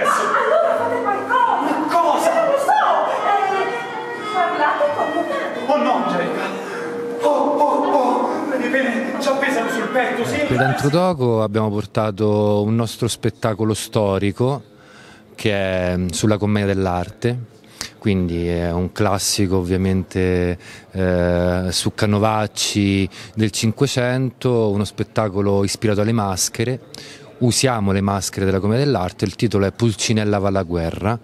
adesso? Ah, allora fate qualcosa! Ma cosa? Non lo so! Eh, parlate con me. Oh no, Angelica! Oh, oh, oh! Vedi bene, ci appesano sul petto, sì! Per Antrodoco abbiamo portato un nostro spettacolo storico che è mm, sulla commedia dell'arte quindi è un classico ovviamente eh, su Canovacci del Cinquecento, uno spettacolo ispirato alle maschere Usiamo le maschere della commedia dell'arte, il titolo è Pulcinella va alla guerra.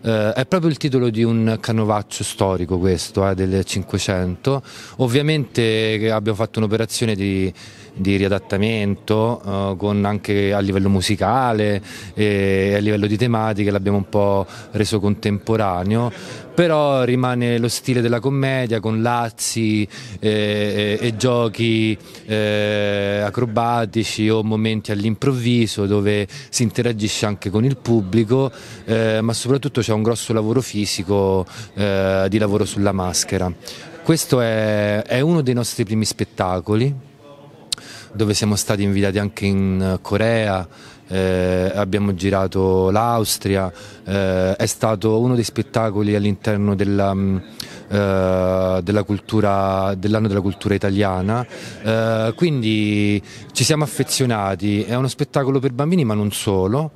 Eh, è proprio il titolo di un canovaccio storico questo, eh, del 500. Ovviamente abbiamo fatto un'operazione di di riadattamento eh, con anche a livello musicale eh, e a livello di tematiche l'abbiamo un po' reso contemporaneo però rimane lo stile della commedia con lazzi eh, e, giochi eh, acrobatici o momenti all'improvviso dove si interagisce anche con il pubblico, eh, ma soprattutto c'è un grosso lavoro fisico eh, di lavoro sulla maschera. Questo è, è uno dei nostri primi spettacoli dove siamo stati invitati anche in eh, Corea, eh, abbiamo girato l'Austria, eh, è stato uno dei spettacoli all'interno della, mm, eh, della cultura, dell'anno della cultura italiana, eh, quindi ci siamo affezionati, è uno spettacolo per bambini ma non solo.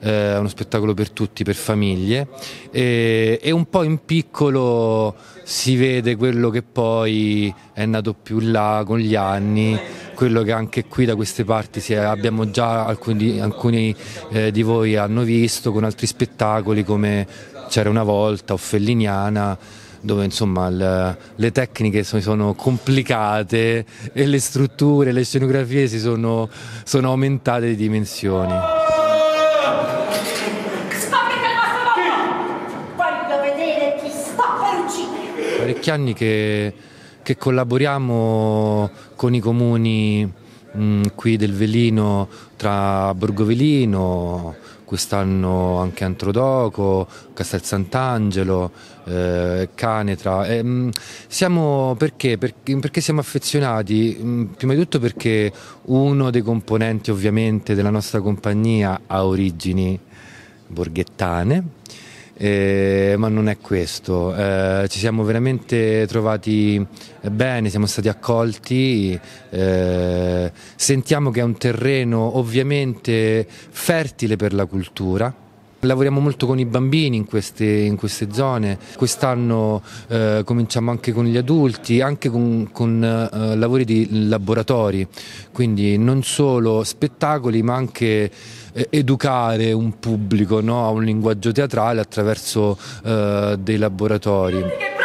Eh, è uno spettacolo per tutti, per famiglie e, e un po' in piccolo si vede quello che poi è nato più là con gli anni quello che anche qui da queste parti è, abbiamo già alcuni, alcuni eh, di voi hanno visto con altri spettacoli come C'era una volta o Felliniana dove insomma il, le tecniche sono, sono, complicate e le strutture, le scenografie si sono, sono aumentate di dimensioni. parecchi anni che che collaboriamo con i comuni mh, mm, qui del Velino tra Borgovelino, quest'anno anche Antrodoco, Castel Sant'Angelo, eh, Canetra. E, mh, mm, siamo perché? perché? perché? siamo affezionati? Mh, mm, prima di tutto perché uno dei componenti ovviamente della nostra compagnia ha origini borghettane eh, ma non è questo. Eh, ci siamo veramente trovati bene, siamo stati accolti, eh, sentiamo che è un terreno ovviamente fertile per la cultura Lavoriamo molto con i bambini in queste, in queste zone, quest'anno eh, cominciamo anche con gli adulti, anche con, con eh, lavori di laboratori, quindi non solo spettacoli ma anche eh, educare un pubblico no, a un linguaggio teatrale attraverso eh, dei laboratori.